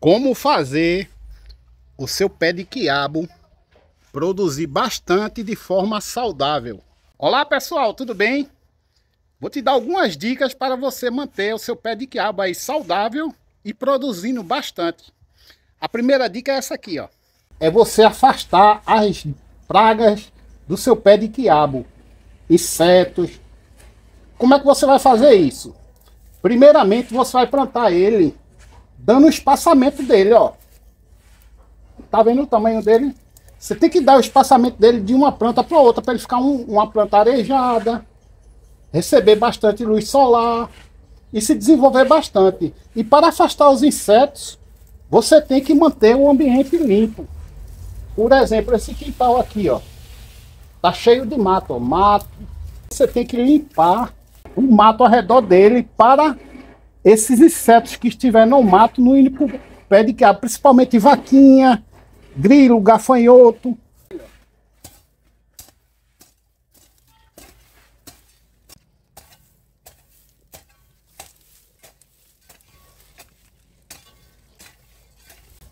como fazer o seu pé de quiabo produzir bastante de forma saudável. Olá pessoal, tudo bem? Vou te dar algumas dicas para você manter o seu pé de quiabo aí saudável e produzindo bastante. A primeira dica é essa aqui, ó. É você afastar as pragas do seu pé de quiabo, insetos. Como é que você vai fazer isso? Primeiramente, você vai plantar ele dando o espaçamento dele, ó. Tá vendo o tamanho dele? Você tem que dar o espaçamento dele de uma planta para outra, para ele ficar um, uma planta arejada, receber bastante luz solar e se desenvolver bastante. E para afastar os insetos, você tem que manter o ambiente limpo. Por exemplo, esse quintal aqui, ó, tá cheio de mato, ó, mato. Você tem que limpar o mato ao redor dele para esses insetos que estiver no mato, no único pé de quiabo, principalmente vaquinha, grilo, gafanhoto.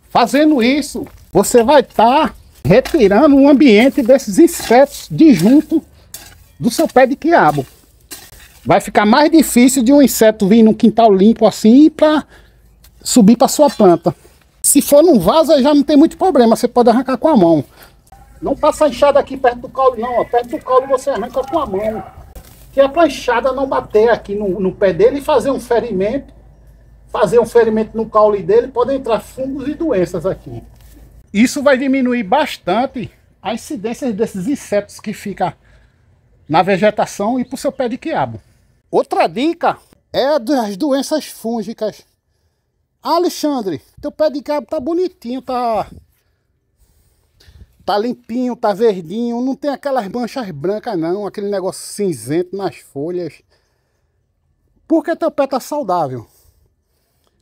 Fazendo isso, você vai estar tá retirando um ambiente desses insetos de junto do seu pé de quiabo vai ficar mais difícil de um inseto vir num quintal limpo assim para subir para sua planta. Se for num vaso, aí já não tem muito problema, você pode arrancar com a mão. Não passa a enxada aqui perto do caule não, perto do caule você arranca com a mão. Que é para a enxada não bater aqui no, no pé dele e fazer um ferimento. Fazer um ferimento no caule dele, pode entrar fungos e doenças aqui. Isso vai diminuir bastante a incidência desses insetos que ficam na vegetação e para o seu pé de quiabo. Outra dica é das doenças fúngicas. Alexandre, teu pé de cabo tá bonitinho, tá tá limpinho, tá verdinho, não tem aquelas manchas brancas não, aquele negócio cinzento nas folhas. Porque teu pé tá saudável.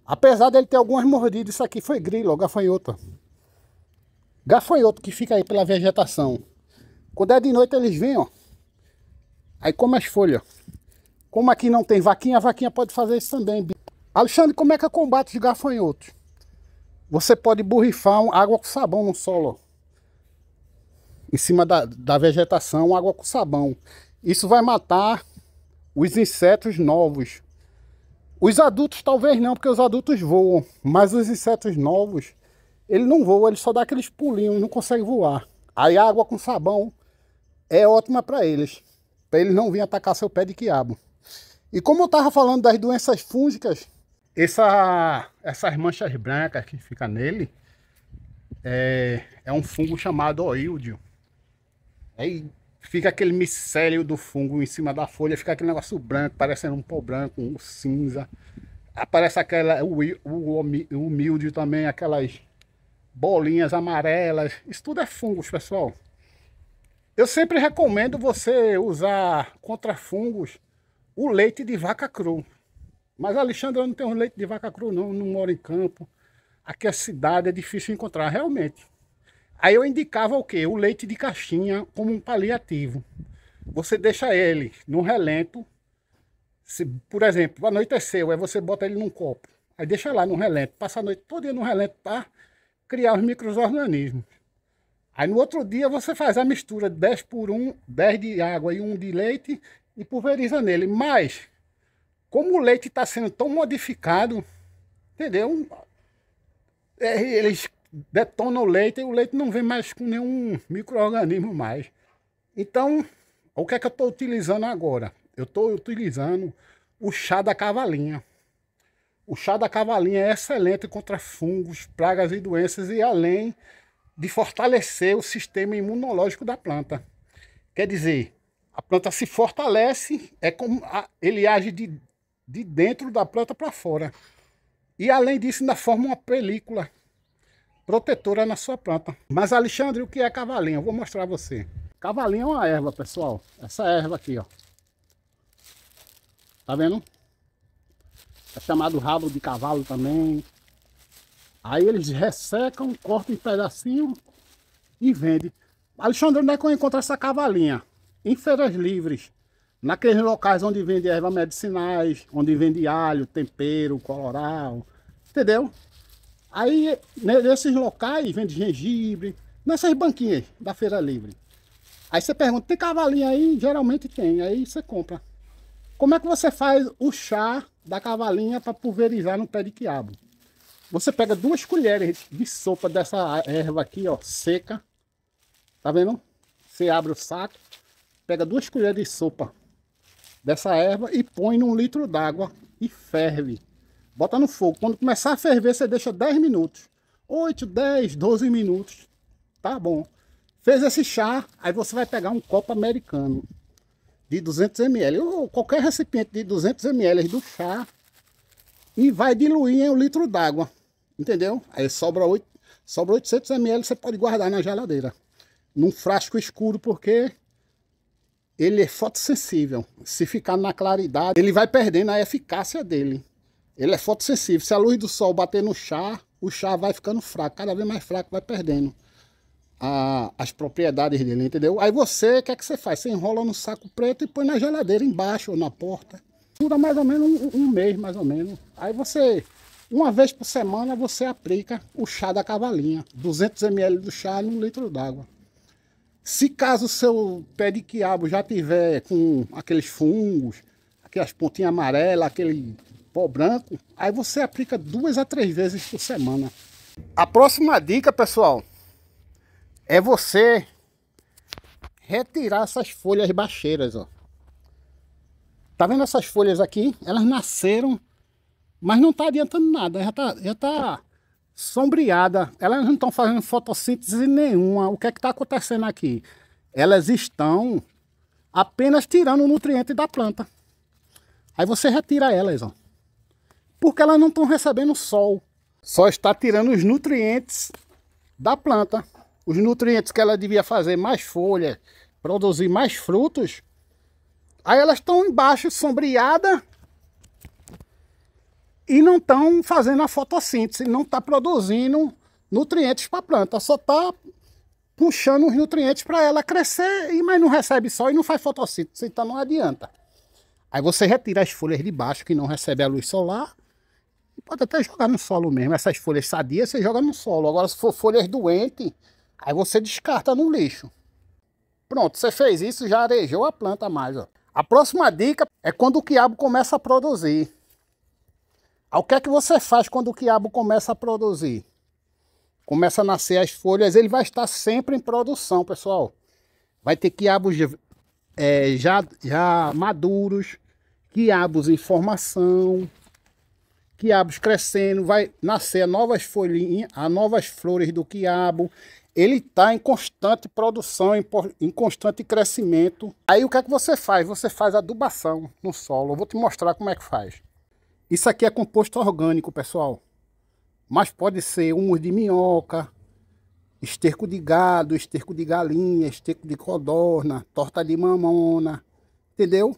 Apesar dele ter algumas mordidas, isso aqui foi grilo, gafanhoto. Gafanhoto que fica aí pela vegetação. Quando é de noite eles vêm, ó. Aí come as folhas, ó. Como aqui não tem vaquinha, a vaquinha pode fazer isso também. Alexandre, como é que é combate de gafanhoto? Você pode borrifar água com sabão no solo. Em cima da, da vegetação, água com sabão. Isso vai matar os insetos novos. Os adultos talvez não, porque os adultos voam. Mas os insetos novos, ele não voa, ele só dá aqueles pulinhos, não consegue voar. Aí água com sabão é ótima para eles. Para eles não virem atacar seu pé de quiabo. E como eu estava falando das doenças fúngicas, essa, essas manchas brancas que fica nele é, é um fungo chamado oídio. Aí fica aquele micélio do fungo em cima da folha, fica aquele negócio branco, parecendo um pó branco, um cinza. Aparece aquela, o, o, o humilde também, aquelas bolinhas amarelas. Isso tudo é fungos, pessoal. Eu sempre recomendo você usar contra fungos o leite de vaca cru. Mas Alexandre, eu não tenho leite de vaca cru não, não moro em campo. Aqui a cidade é difícil encontrar, realmente. Aí eu indicava o quê? O leite de caixinha como um paliativo. Você deixa ele no relento. Se, por exemplo, anoiteceu, é aí você bota ele num copo. Aí deixa lá no relento, passa a noite todo dia no relento para criar os micro-organismos. Aí no outro dia você faz a mistura 10 por 1, 10 de água e 1 de leite e pulveriza nele. Mas, como o leite está sendo tão modificado, entendeu? É, eles detonam o leite e o leite não vem mais com nenhum microorganismo mais. Então, o que é que eu estou utilizando agora? Eu estou utilizando o chá da cavalinha. O chá da cavalinha é excelente contra fungos, pragas e doenças e além de fortalecer o sistema imunológico da planta. Quer dizer, a planta se fortalece, é como a, ele age de, de dentro da planta para fora. E além disso, ainda forma uma película protetora na sua planta. Mas Alexandre, o que é cavalinho? Eu vou mostrar a você. Cavalinho é uma erva, pessoal. Essa erva aqui, ó. Tá vendo? É chamado rabo de cavalo também. Aí eles ressecam, cortam em pedacinho e vendem. Alexandre, onde é que eu encontro essa cavalinha? em feiras livres, naqueles locais onde vende ervas medicinais, onde vende alho, tempero, coloral, entendeu? Aí, nesses locais, vende gengibre, nessas banquinhas da feira livre. Aí você pergunta, tem cavalinha aí? Geralmente tem, aí você compra. Como é que você faz o chá da cavalinha para pulverizar no pé de quiabo? Você pega duas colheres de sopa dessa erva aqui, ó, seca. Tá vendo? Você abre o saco, pega duas colheres de sopa dessa erva e põe num litro d'água e ferve. Bota no fogo. Quando começar a ferver, você deixa 10 minutos. 8, 10, 12 minutos. Tá bom. Fez esse chá, aí você vai pegar um copo americano de 200 ml. Ou qualquer recipiente de 200 ml do chá. E vai diluir em um litro d'água. Entendeu? Aí sobra, 8, sobra 800 ml, você pode guardar na geladeira. Num frasco escuro, porque ele é fotossensível. Se ficar na claridade, ele vai perdendo a eficácia dele. Ele é fotossensível. Se a luz do sol bater no chá, o chá vai ficando fraco, cada vez mais fraco, vai perdendo a, as propriedades dele, entendeu? Aí você, o que é que você faz? Você enrola no saco preto e põe na geladeira embaixo ou na porta. Dura mais ou menos um, um mês, mais ou menos. Aí você, uma vez por semana, você aplica o chá da cavalinha. 200 ml do chá em um litro d'água. Se caso seu pé de quiabo já tiver com aqueles fungos, aquelas pontinhas amarelas, aquele pó branco, aí você aplica duas a três vezes por semana. A próxima dica, pessoal, é você retirar essas folhas baixeiras, ó. Tá vendo essas folhas aqui? Elas nasceram, mas não tá adiantando nada, já tá, já tá sombreada. Elas não estão fazendo fotossíntese nenhuma. O que é que está acontecendo aqui? Elas estão apenas tirando o nutriente da planta. Aí você retira elas, ó. Porque elas não estão recebendo sol. Só está tirando os nutrientes da planta. Os nutrientes que ela devia fazer mais folhas, produzir mais frutos. Aí elas estão embaixo, sombreadas, e não estão fazendo a fotossíntese, não está produzindo nutrientes para a planta, só está puxando os nutrientes para ela crescer, mas não recebe sol e não faz fotossíntese, então não adianta. Aí você retira as folhas de baixo que não recebe a luz solar e pode até jogar no solo mesmo. Essas folhas sadias você joga no solo. Agora, se for folhas doentes, aí você descarta no lixo. Pronto, você fez isso, já arejou a planta mais. Ó. A próxima dica é quando o quiabo começa a produzir. O que é que você faz quando o quiabo começa a produzir? Começa a nascer as folhas, ele vai estar sempre em produção, pessoal. Vai ter quiabos é, já, já maduros, quiabos em formação, quiabos crescendo, vai nascer novas folhinhas, a novas flores do quiabo. Ele está em constante produção, em, em constante crescimento. Aí o que é que você faz? Você faz adubação no solo. Eu vou te mostrar como é que faz. Isso aqui é composto orgânico, pessoal. Mas pode ser humus de minhoca, esterco de gado, esterco de galinha, esterco de codorna, torta de mamona, entendeu?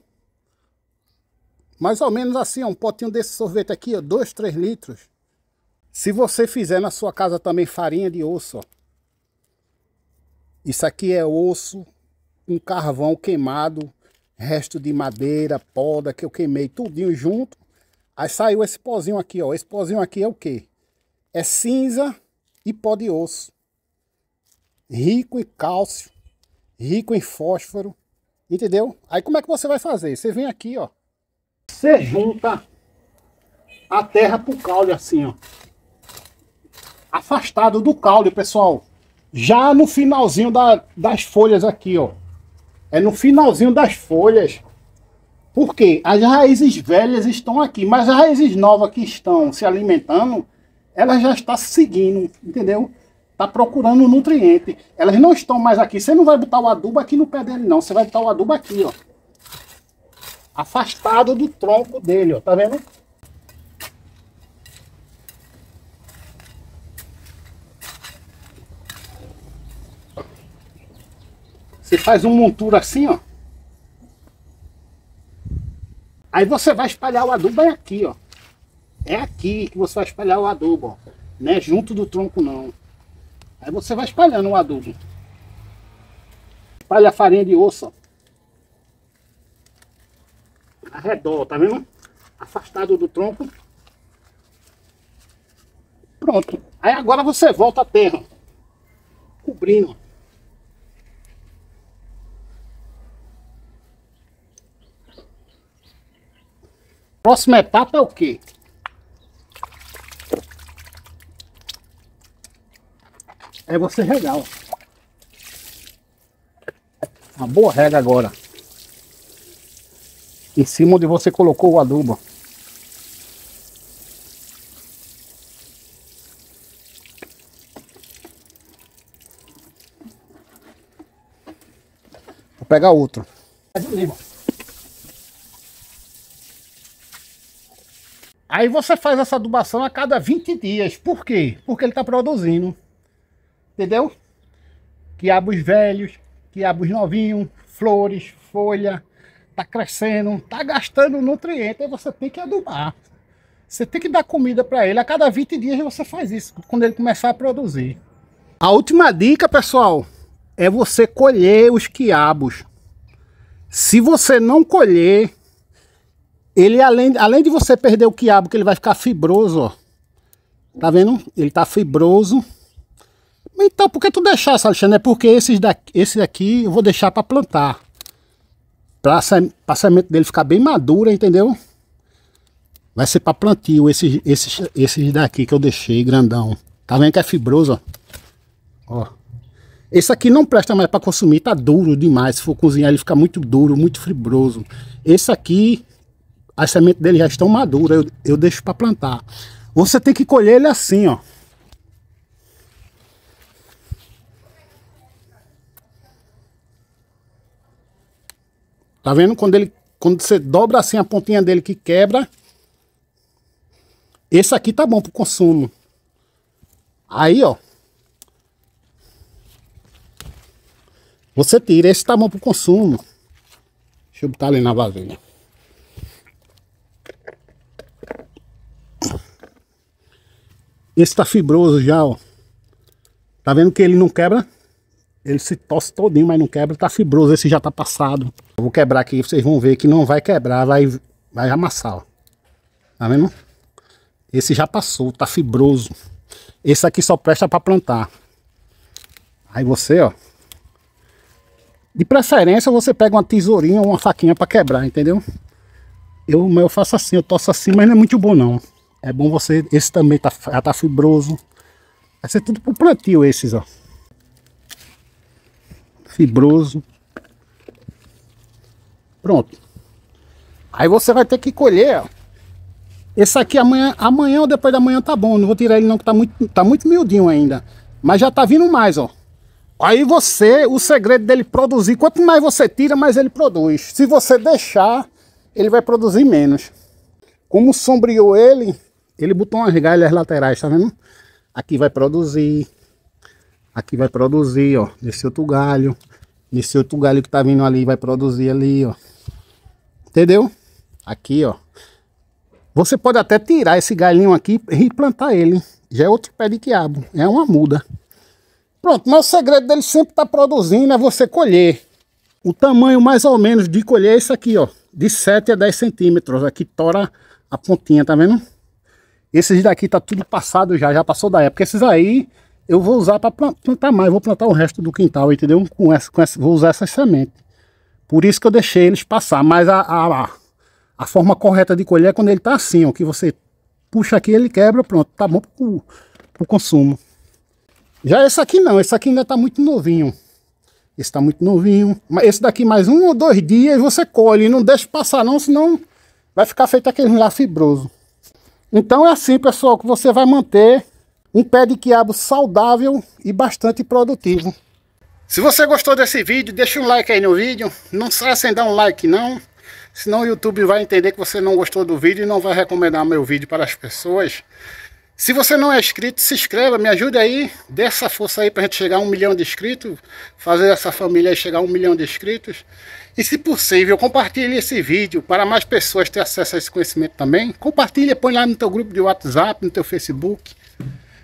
Mais ou menos assim, um potinho desse sorvete aqui, dois, 2, 3 litros. Se você fizer na sua casa também farinha de osso, ó. Isso aqui é osso com carvão queimado, resto de madeira, poda que eu queimei tudinho junto. Aí saiu esse pozinho aqui, ó. Esse pozinho aqui é o quê? É cinza e pó de osso. Rico em cálcio, rico em fósforo, entendeu? Aí como é que você vai fazer? Você vem aqui, ó. Você junta a terra pro caule assim, ó. Afastado do caule, pessoal. Já no finalzinho da, das folhas aqui, ó. É no finalzinho das folhas porque as raízes velhas estão aqui, mas as raízes novas que estão se alimentando, elas já estão seguindo, entendeu? Está procurando nutriente. Elas não estão mais aqui. Você não vai botar o adubo aqui no pé dele, não. Você vai botar o adubo aqui, ó. Afastado do tronco dele, ó. Tá vendo? Você faz um monturo assim, ó. Aí você vai espalhar o adubo é aqui, ó. É aqui que você vai espalhar o adubo, ó. Não é junto do tronco, não. Aí você vai espalhando o adubo. Espalha a farinha de osso, ó. Arredor, tá vendo? Afastado do tronco. Pronto. Aí agora você volta a terra. Cobrindo, Próxima etapa é o quê? É você regar. Uma tá boa rega agora. Em cima onde você colocou o adubo. Vou pegar outro. Aí você faz essa adubação a cada 20 dias. Por quê? Porque ele está produzindo. Entendeu? Quiabos velhos, quiabos novinhos, flores, folha, tá crescendo, tá gastando nutriente, aí você tem que adubar. Você tem que dar comida para ele. A cada 20 dias você faz isso, quando ele começar a produzir. A última dica, pessoal, é você colher os quiabos. Se você não colher, ele, além, além de você perder o quiabo, que ele vai ficar fibroso, ó. Tá vendo? Ele tá fibroso. Então, por que tu deixar essa, Alexandre? É porque esses daqui, esse daqui eu vou deixar para plantar. Pra, passamento semente dele ficar bem madura, entendeu? Vai ser para plantio esses, esses, esses daqui que eu deixei, grandão. Tá vendo que é fibroso, ó. ó. Esse aqui não presta mais para consumir, tá duro demais. Se for cozinhar ele fica muito duro, muito fibroso. Esse aqui as sementes dele já estão maduras, eu, eu deixo para plantar. Você tem que colher ele assim, ó. Tá vendo quando ele quando você dobra assim a pontinha dele que quebra? Esse aqui tá bom pro consumo. Aí, ó. Você tira, esse tá bom pro consumo. Deixa eu botar ali na vasilha. Esse tá fibroso já, ó. Tá vendo que ele não quebra? Ele se tosse todinho, mas não quebra. Tá fibroso, esse já tá passado. Eu vou quebrar aqui, vocês vão ver que não vai quebrar, vai, vai amassar, ó. Tá vendo? Esse já passou, tá fibroso. Esse aqui só presta para plantar. Aí você, ó. De preferência você pega uma tesourinha ou uma faquinha para quebrar, entendeu? Eu, eu faço assim, eu tosso assim, mas não é muito bom não. É bom você, esse também tá, já tá fibroso. Vai ser tudo pro plantio esses, ó. Fibroso. Pronto. Aí você vai ter que colher, ó. Esse aqui amanhã, amanhã ou depois da manhã tá bom. Não vou tirar ele não, que tá muito, tá muito miudinho ainda. Mas já tá vindo mais, ó. Aí você, o segredo dele produzir, quanto mais você tira, mais ele produz. Se você deixar, ele vai produzir menos. Como sombreou ele, ele botou umas galhas laterais, tá vendo? Aqui vai produzir. Aqui vai produzir, ó. Nesse outro galho. Nesse outro galho que tá vindo ali, vai produzir ali, ó. Entendeu? Aqui, ó. Você pode até tirar esse galhinho aqui e plantar ele. Já é outro pé de quiabo. É uma muda. Pronto, mas o segredo dele sempre tá produzindo é você colher. O tamanho mais ou menos de colher é esse aqui, ó. De 7 a 10 centímetros. Aqui tora a pontinha, tá vendo? Esses daqui tá tudo passado já, já passou da época. Esses aí eu vou usar para plantar mais, vou plantar o resto do quintal, entendeu? Com essa, com essa, vou usar essas sementes. Por isso que eu deixei eles passar, mas a, a, a forma correta de colher é quando ele tá assim, ó, que você puxa aqui, ele quebra, pronto, tá bom pro, pro consumo. Já esse aqui não, esse aqui ainda tá muito novinho. Esse tá muito novinho. Esse daqui mais um ou dois dias você colhe, não deixa passar não, senão vai ficar feito aquele lá fibroso. Então é assim, pessoal, que você vai manter um pé de quiabo saudável e bastante produtivo. Se você gostou desse vídeo, deixa um like aí no vídeo. Não saia sem dar um like não, senão o YouTube vai entender que você não gostou do vídeo e não vai recomendar meu vídeo para as pessoas. Se você não é inscrito, se inscreva, me ajude aí, dê essa força aí para a gente chegar a um milhão de inscritos, fazer essa família chegar a um milhão de inscritos. E se possível, compartilhe esse vídeo para mais pessoas ter acesso a esse conhecimento também. Compartilhe, põe lá no teu grupo de WhatsApp, no teu Facebook.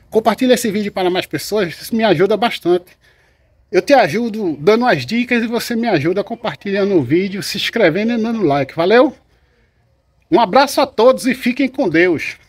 Compartilhe esse vídeo para mais pessoas, isso me ajuda bastante. Eu te ajudo dando as dicas e você me ajuda compartilhando o vídeo, se inscrevendo e dando like. Valeu? Um abraço a todos e fiquem com Deus.